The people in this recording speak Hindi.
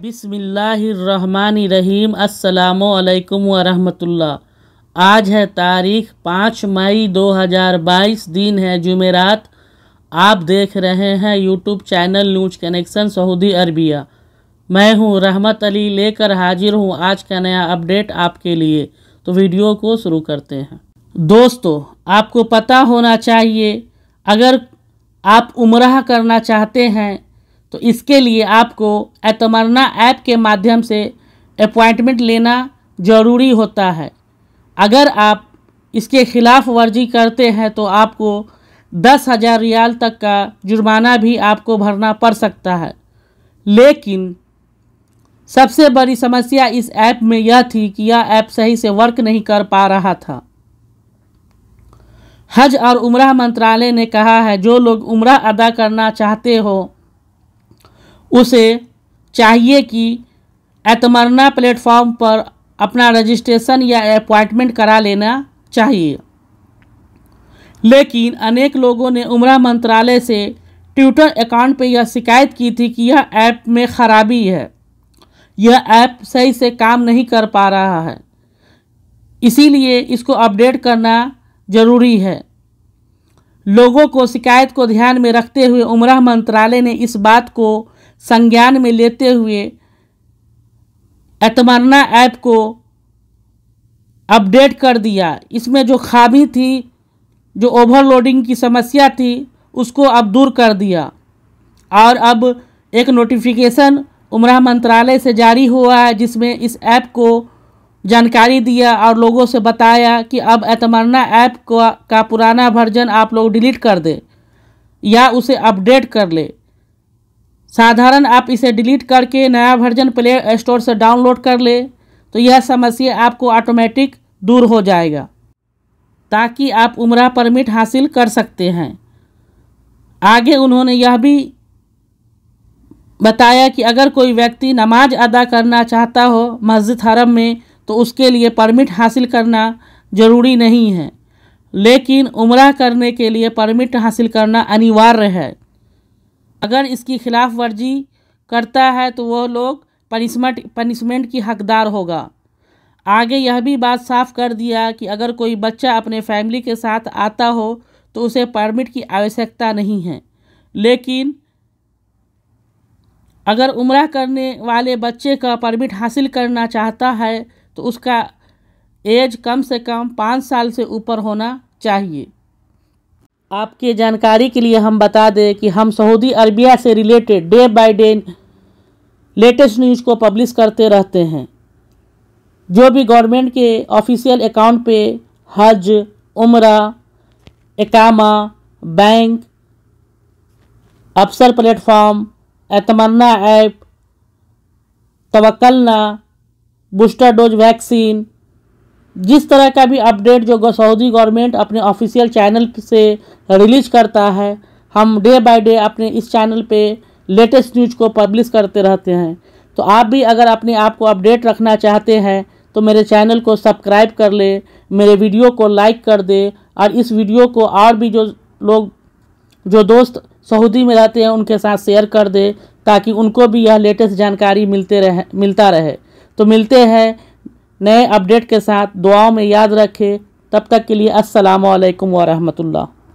बिसमीम अल्लाम वरहमतुल्ला आज है तारीख पाँच मई 2022 दिन है जुमेरात आप देख रहे हैं YouTube channel news connection Saudi Arabia मैं हूं रहमत अली लेकर हाजिर हूं आज का नया अपडेट आपके लिए तो वीडियो को शुरू करते हैं दोस्तों आपको पता होना चाहिए अगर आप उम्र करना चाहते हैं तो इसके लिए आपको एतमरना ऐप के माध्यम से अपॉइंटमेंट लेना ज़रूरी होता है अगर आप इसके खिलाफ वर्जी करते हैं तो आपको दस हज़ार रियाल तक का जुर्माना भी आपको भरना पड़ सकता है लेकिन सबसे बड़ी समस्या इस ऐप में यह थी कि यह ऐप सही से वर्क नहीं कर पा रहा था हज और उम्र मंत्रालय ने कहा है जो लोग उम्र अदा करना चाहते हो उसे चाहिए कि एतमरना प्लेटफॉर्म पर अपना रजिस्ट्रेशन या अपॉइंटमेंट करा लेना चाहिए लेकिन अनेक लोगों ने उम्र मंत्रालय से ट्विटर अकाउंट पर यह शिकायत की थी कि यह ऐप में ख़राबी है यह ऐप सही से काम नहीं कर पा रहा है इसीलिए इसको अपडेट करना ज़रूरी है लोगों को शिकायत को ध्यान में रखते हुए उम्र मंत्रालय ने इस बात को संज्ञान में लेते हुए एतमरना ऐप को अपडेट कर दिया इसमें जो खामी थी जो ओवरलोडिंग की समस्या थी उसको अब दूर कर दिया और अब एक नोटिफिकेशन उम्र मंत्रालय से जारी हुआ है जिसमें इस ऐप को जानकारी दिया और लोगों से बताया कि अब एतमरना ऐप का का पुराना वर्जन आप लोग डिलीट कर दें या उसे अपडेट कर ले साधारण आप इसे डिलीट करके नया वर्जन प्ले स्टोर से डाउनलोड कर ले तो यह समस्या आपको ऑटोमेटिक दूर हो जाएगा ताकि आप उम्र परमिट हासिल कर सकते हैं आगे उन्होंने यह भी बताया कि अगर कोई व्यक्ति नमाज अदा करना चाहता हो मस्जिद हरम में तो उसके लिए परमिट हासिल करना ज़रूरी नहीं है लेकिन उम्र करने के लिए परमिट हासिल करना अनिवार्य है अगर इसकी खिलाफ वर्जी करता है तो वह लोग पनिशमेंट पनिशमेंट की हकदार होगा आगे यह भी बात साफ कर दिया कि अगर कोई बच्चा अपने फैमिली के साथ आता हो तो उसे परमिट की आवश्यकता नहीं है लेकिन अगर उम्र करने वाले बच्चे का परमिट हासिल करना चाहता है तो उसका एज कम से कम पाँच साल से ऊपर होना चाहिए आपके जानकारी के लिए हम बता दें कि हम सऊदी अरबिया से related day by day latest news को पब्लिश करते रहते हैं जो भी गवर्नमेंट के ऑफिशियल अकाउंट पे हज उम्र एकामा बैंक अफसर प्लेटफॉर्म एतमन्ना ऐप तवक्लना बूस्टर डोज वैक्सीन जिस तरह का भी अपडेट जो सऊदी गवर्नमेंट अपने ऑफिशियल चैनल से रिलीज करता है हम डे बाय डे अपने इस चैनल पे लेटेस्ट न्यूज को पब्लिश करते रहते हैं तो आप भी अगर अपने आप को अपडेट रखना चाहते हैं तो मेरे चैनल को सब्सक्राइब कर ले मेरे वीडियो को लाइक कर दे और इस वीडियो को और भी जो लोग जो दोस्त सऊदी में रहते हैं उनके साथ शेयर कर दे ताकि उनको भी यह लेटेस्ट जानकारी मिलते रहे मिलता रहे तो मिलते हैं नए अपडेट के साथ दुआओं में याद रखें तब तक के लिए असलकम वरहमल